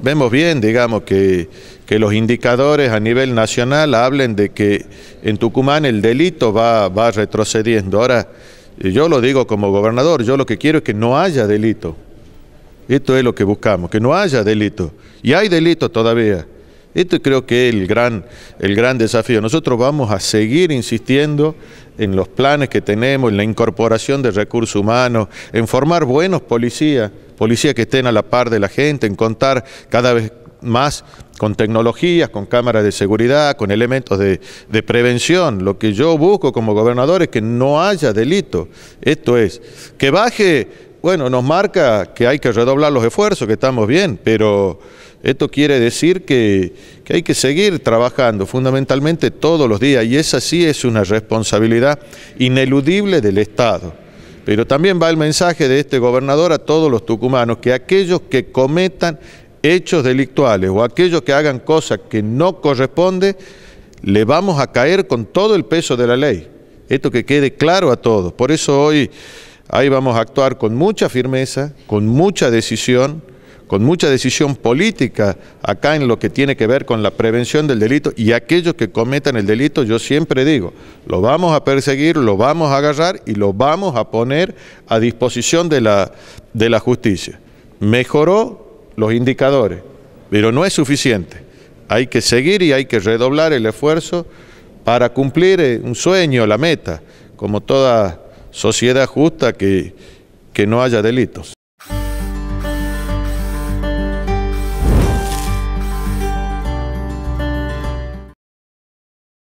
vemos bien, digamos, que, que, los indicadores a nivel nacional hablen de que en Tucumán el delito va, va retrocediendo. Ahora, eh, yo lo digo como gobernador, yo lo que quiero es que no haya delito. Esto es lo que buscamos, que no haya delito. Y hay delito todavía esto creo que es el gran, el gran desafío. Nosotros vamos a seguir insistiendo en los planes que tenemos, en la incorporación de recursos humanos, en formar buenos policías, policías que estén a la par de la gente, en contar cada vez más con tecnologías, con cámaras de seguridad, con elementos de, prevención. Lo que yo busco como gobernador es que no haya delito. Esto es, que baje, bueno, nos marca que hay que redoblar los esfuerzos, que estamos bien, pero... Esto quiere decir que, hay que seguir trabajando fundamentalmente todos los días y esa sí es una responsabilidad ineludible del Estado. Pero también va el mensaje de este gobernador a todos los tucumanos que aquellos que cometan hechos delictuales o aquellos que hagan cosas que no corresponde, le vamos a caer con todo el peso de la ley. Esto que quede claro a todos. Por eso hoy ahí vamos a actuar con mucha firmeza, con mucha decisión con mucha decisión política acá en lo que tiene que ver con la prevención del delito y aquellos que cometan el delito, yo siempre digo, lo vamos a perseguir, lo vamos a agarrar y lo vamos a poner a disposición de la, de la justicia. Mejoró los indicadores, pero no es suficiente. Hay que seguir y hay que redoblar el esfuerzo para cumplir eh, un sueño, la meta, como toda sociedad justa que, que no haya delitos.